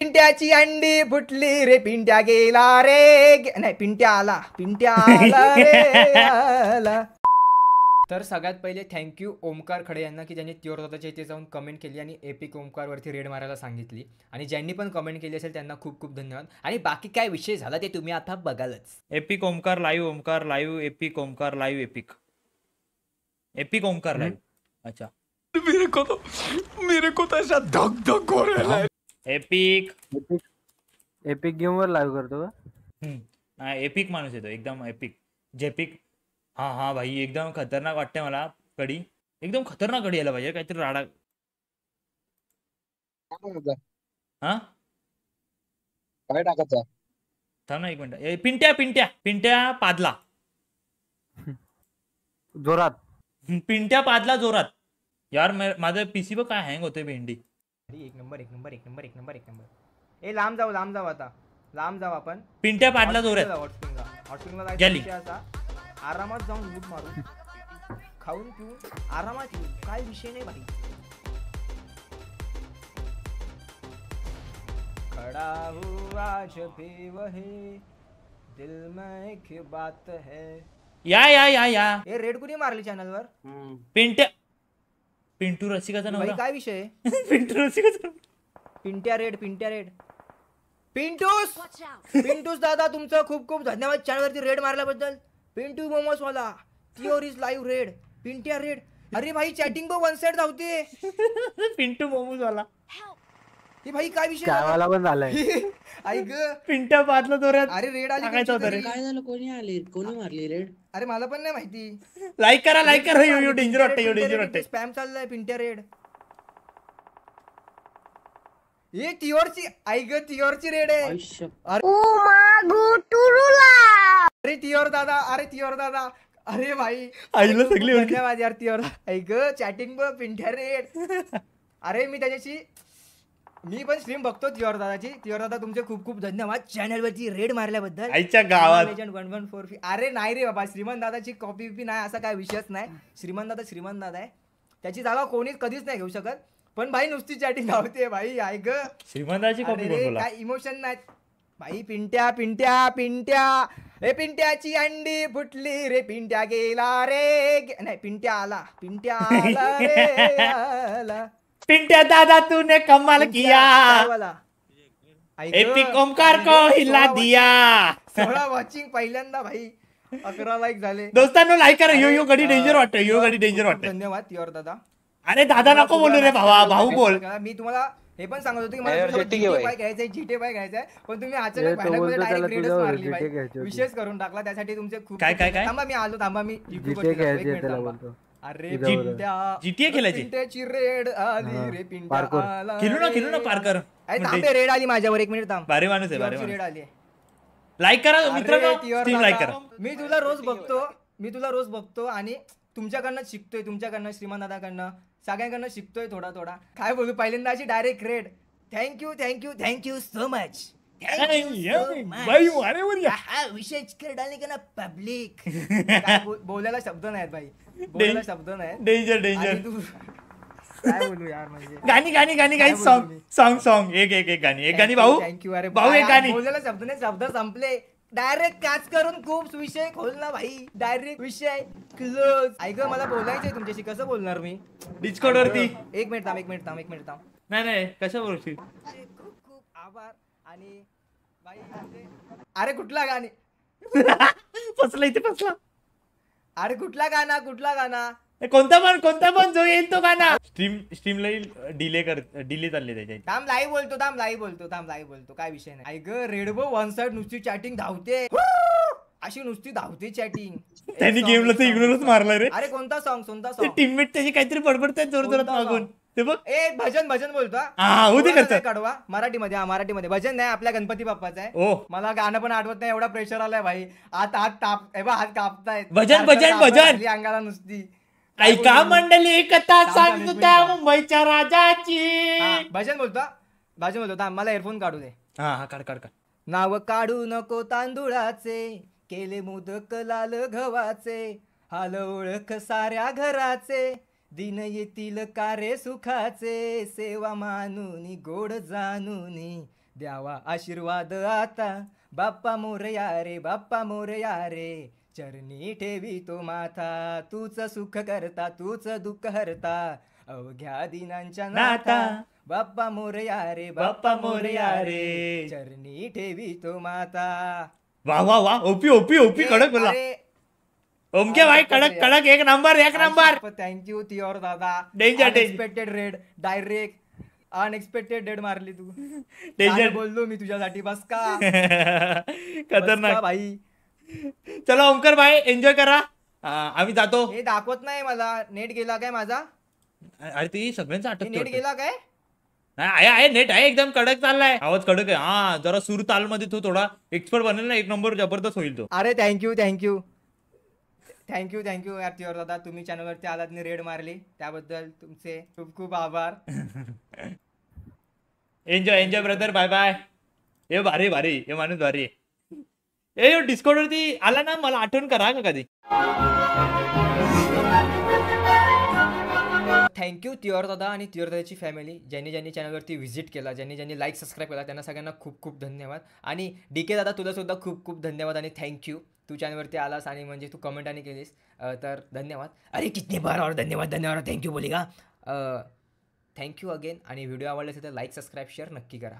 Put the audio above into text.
पिंट्याची अंडी फुटली रे पिंट्या गेला रे नाही पिंट्या आला पिंट्या आला रे तर सगळ्यात पहिले थँक्यू ओमकार खडे यांना की ज्यांनी तियोरदाच्या इथे जाऊन कमेंट केली आणि एपिक वरती रेड मारायला सांगितली आणि ज्यांनी पण कमेंट केली असेल त्यांना खूप खूप धन्यवाद आणि बाकी काय विषय झाला ते तुम्ही आता बघालच epic Omkar live Omkar live epic Omkar live epic epic Omkar live अच्छा मेरे को तो मेरे को तो ऐसा धक धक हो रहा है एपिक एपिक एपिक गेम वर लाईव्ह करतो का एपिक माणूस येतो एकदम एपिक जेपिक हा हा भाई एकदम खतरनाक वाटते मला कडी एकदम खतरनाक कडी यायला पाहिजे काहीतरी राडा हा काय टाकायचा थांब एक मिनिट पिंट्या पिंट्या पिंट्या पादला जोरात पिंट्या पादला जोरात यार माझं पीसी बघ काय हँग होते भेंडी एक नंबर एक नंबर एक नंबर एक नंबर एक नंबर ए लांब जाऊ लांब जाऊ आता लांब जाऊ आपण पिंट्या पाडला जोर हॉटस्प्रिंगला हॉटस्प्रिंगला जायचं म्हणजे असा आरामात जाऊन लूट मारू खाऊन पिऊ आरामात येऊ काय विषय नाही भाई खडा हुआ आज भी वही दिल में एक बात है या या या या ए रेड कुणी मारली चॅनलवर पिंट्या पिंटू रसिकाचा नवरा काय विषय पिंटू रसिकाचा पिंट्या रेड पिंट्या रेड पिंटूस पिंटूस दादा तुमचं खूप खूप धन्यवाद चॅनलवरती रेड मारल्याबद्दल पिंटू मोमोस वाला थिओर is live red Pintya red अरे भाई चॅटिंग बघ वन साइड धावते पिंटू मोमोस वाला हे भाई काय विषय गावाला पण झालाय ऐक पिंटर पातलं दोऱ्यात अरे रेड आली काय झालं कोणी आले कोणी मारली रेड अरे मला पण नाही माहिती लाईक करा लाईक करा यो डेंजर वाटतं यो डेंजर वाटतं स्पॅम चाललाय पिंटर रेड हे टीओरची ऐक टीओरची रेड आहे ओ अरे टीओर दादा अरे टीओर दादा अरे भाई आईला सगळी माझी यार तिओर ऐक चॅटिंग पिंट्या रेड अरे मी त्याच्याशी मी पण स्ट्रीम बघतो तिवर दादाची तिवर दादा तुमचे खूप खूप धन्यवाद चॅनल वरती रेड मारल्याबद्दल अरे नाही रे बाबा श्रीमंत दादाची कॉपी बिपी नाही असा काय विषयच नाही श्रीमंत दादा श्रीमंत दादा आहे त्याची जागा कोणीच कधीच नाही घेऊ शकत पण भाई नुसती चॅटिंग लावते भाई ऐक ग श्रीमंताची काय इमोशन नाही भाई पिंट्या पिंट्या पिंट्या रे पिंट्याची अंडी फुटली रे पिंट्या गेला रे नाही पिंट्या आला पिंट्या आला रे आला पिंट्या दादा तूने कमाल किया एपिक ओमकार को हिला दिया सोळा वॉचिंग पहिल्यांदा भाई अकरा लाईक झाले दोस्तांनो लाईक करा यो यो गडी डेंजर वाटतं यो गडी डेंजर वाटतं धन्यवाद युअर दादा अरे दादा नको बोलू रे भावा भाऊ बोल मी तुम्हाला हे पण सांगत होतो की मला बाय घ्यायचंय जीटे बाय घ्यायचंय पण तुम्ही अचानक मध्ये डायरेक्ट रेडच मारली भाई विशेष करून टाकला त्यासाठी तुमचे खूप काय काय थांबा मी आलो थांबा मी अरे जीटीए खेळायची पिंट्याची रेड आली रे पिंटा आला खेळू ना खेळू ना अरे थांब म्हणजे रे, रेड आली माझ्यावर एक मिनिट थांब भारी माणूस आहे भारी माणूस रेड आली आहे. लाईक करा मित्रांनो अरे, स्ट्रीम लाईक करा मी तुला रोज बघतो मी तुला रोज बघतो आणि तुमच्याकडनं शिकतोय तुमच्याकडनं श्रीमान दादाकडनं सगळ्यांकडनं शिकतोय थोडा थोडा काय बोलू पहिल्यांदा अशी direct raid thank you thank you thank you so much Thank you भाई अरे वर हा विशेष खेळाने का ना पब्लिक बोलायला शब्द नाहीत भाई बोलायला शब्द नाही डेंजर डेंजर काय बोलू यार म्हणजे गाणी गाणी गाणी गाणी सॉन्ग सॉन्ग सॉन्ग एक एक एक गाणी एक गाणी भाऊ थँक्यू अरे भाऊ एक गाणी बोलायला शब्द नाही शब्द संपले डायरेक्ट काच करून खूप विषय खोल ना भाई डायरेक्ट विषय क्लोज ऐक मला बोलायचंय तुमच्याशी कसं बोलणार मी डिस्कॉर्ड वरती एक मिनिट थांब एक मिनिट थांब एक मिनिट थांब नाही नाही कसं बोलशील आभार आणि बाई अरे कुठला गाणी फसला इथे फसला अरे कुठला गाणा कुठला गाणा कोणता पण कोणता पण जो येईल तो गाणा स्ट्रीम स्ट्रीम ला डिले कर डिले चालले त्याच्या थांब लाई बोलतो थांब लाई बोलतो थांब लाई बोलतो काय विषय नाही आई ग रेडबो वन साइड नुसती चॅटिंग धावते अशी नुसती धावते चॅटिंग त्यांनी गेमला तर इग्नोरच मारला रे अरे कोणता सॉंग कोणता सॉन्ग टीममेट त्याची काहीतरी बडबडतात जोर जोरात मागून ते बघ ए भजन भजन बोलतो उद्या करतो कडवा मराठी मध्ये मराठी मध्ये भजन नाही आपल्या गणपती बाप्पाचं आहे ओ हो. मला गाणं पण आठवत नाही एवढा प्रेशर आलाय भाई आता हात ताप ए बा हात कापतायत भजन भजन भजन अंगाला नुसती ऐका मंडली कथा सांगतो त्या मुंबईच्या राजाची भजन बोलतो भजन बोलतो मला एअरफोन काढू दे हा काढ काढ काढ नाव काढू नको तांदुळाचे केले मोदक लाल घवाचे हाल ओळख साऱ्या घराचे दिन येतील कारे सुखाचे सेवा मानून गोड जाणून द्यावा आशीर्वाद आता बाप्पा या रे बाप्पा मोरया रे चरणी ठेवी तो माथा तूच सुख करता तूच दुःख हरता अवघ्या दिनांच्या नाता बाप्पा या रे बाप्पा या रे चरणी ठेवी तो माता वा वा वा ओपी ओपी ओपी कडक बोला ओमके भाई हाँ, कड़क हाँ, कड़क एक नंबर एक हाँ, नंबर थैंक यू थी और दादा danger unexpected raid direct unexpected dead मारली तू डेंजर बोललो मी तुझ्यासाठी बस का खतरनाक भाई चला ओमकर भाई एन्जॉय करा आम्ही जातो हे दाखवत नाही मला नेट गेला काय माझा अरे ती सगळ्यांचा आटक नेट गेला काय नाही आहे नेट आहे एकदम कडक चाललाय आवाज कडक आहे हा जरा सूर ताल मध्ये तो थोडा एक्सपर्ट बनेल ना एक नंबर जबरदस्त होईल तो अरे थँक्यू थँक्यू थँक्यू थँक्यू आरतीवर दादा तुम्ही चॅनलवरती आलात आणि रेड मारली त्याबद्दल तुमचे खूप खूप आभार enjoy enjoy brother bye bye हे भारी भारी हे माणूस भारी ए वरती आला ना मला आठवण करा का कधी थँक्यू तिओर दादा आणि तिवर दादाची फॅमिली ज्यांनी ज्यांनी चॅनलवरती व्हिजिट केला ज्यांनी ज्यांनी लाईक सबस्क्राईब केला त्यांना सगळ्यांना खूप खूप धन्यवाद आणि डी के दादा तुला सुद्धा खूप खूप धन्यवाद आणि थँक्यू तू चॅनलवरती आलास आणि म्हणजे तू कमेंट आणि केलीस तर धन्यवाद अरे कितने बार और धन्यवाद धन्यवाद थँक्यू का थँक्यू अगेन आणि व्हिडिओ आवडला असेल तर लाईक सबस्क्राईब शेअर नक्की करा